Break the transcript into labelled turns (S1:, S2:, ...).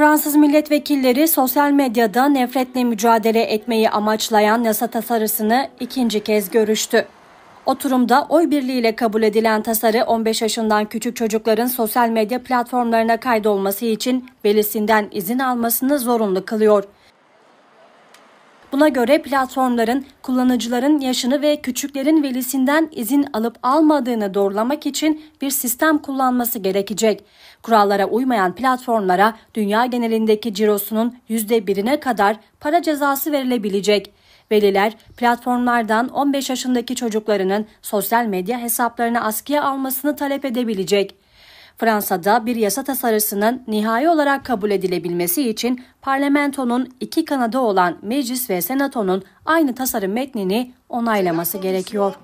S1: Fransız milletvekilleri sosyal medyada nefretle mücadele etmeyi amaçlayan yasa tasarısını ikinci kez görüştü. Oturumda oy birliğiyle kabul edilen tasarı 15 yaşından küçük çocukların sosyal medya platformlarına kaydolması için velisinden izin almasını zorunlu kılıyor. Buna göre platformların kullanıcıların yaşını ve küçüklerin velisinden izin alıp almadığını doğrulamak için bir sistem kullanması gerekecek. Kurallara uymayan platformlara dünya genelindeki cirosunun %1'ine kadar para cezası verilebilecek. Veliler platformlardan 15 yaşındaki çocuklarının sosyal medya hesaplarını askıya almasını talep edebilecek. Fransa'da bir yasa tasarısının nihai olarak kabul edilebilmesi için parlamentonun iki kanadı olan meclis ve senatonun aynı tasarım metnini onaylaması
S2: gerekiyor.